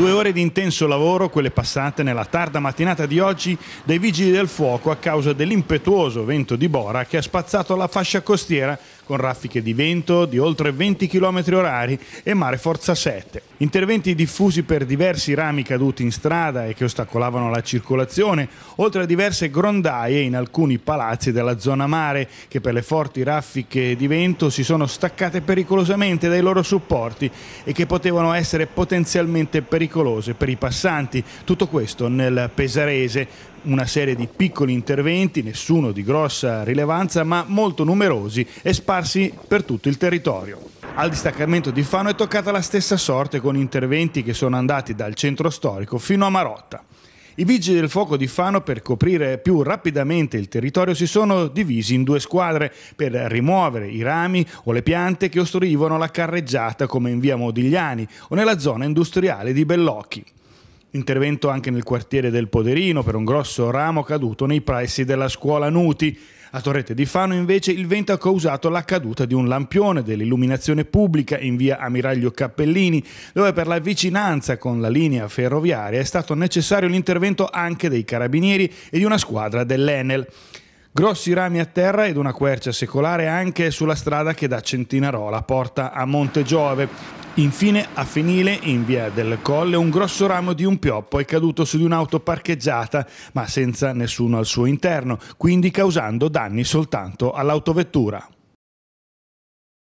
Due ore di intenso lavoro, quelle passate nella tarda mattinata di oggi, dai vigili del fuoco a causa dell'impetuoso vento di Bora che ha spazzato la fascia costiera con raffiche di vento di oltre 20 km orari e mare forza 7. Interventi diffusi per diversi rami caduti in strada e che ostacolavano la circolazione, oltre a diverse grondaie in alcuni palazzi della zona mare che per le forti raffiche di vento si sono staccate pericolosamente dai loro supporti e che potevano essere potenzialmente pericolose per i passanti. Tutto questo nel Pesarese una serie di piccoli interventi, nessuno di grossa rilevanza, ma molto numerosi e sparsi per tutto il territorio. Al distaccamento di Fano è toccata la stessa sorte con interventi che sono andati dal centro storico fino a Marotta. I vigili del fuoco di Fano per coprire più rapidamente il territorio si sono divisi in due squadre per rimuovere i rami o le piante che ostruivano la carreggiata come in via Modigliani o nella zona industriale di Bellocchi intervento anche nel quartiere del Poderino per un grosso ramo caduto nei pressi della scuola Nuti. A Torrette di Fano invece il vento ha causato la caduta di un lampione dell'illuminazione pubblica in via Ammiraglio Cappellini, dove per la vicinanza con la linea ferroviaria è stato necessario l'intervento anche dei carabinieri e di una squadra dell'Enel. Grossi rami a terra ed una quercia secolare anche sulla strada che da Centinarola porta a Monte Giove. Infine a Fenile, in via del Colle, un grosso ramo di un pioppo è caduto su di un'auto parcheggiata, ma senza nessuno al suo interno, quindi causando danni soltanto all'autovettura.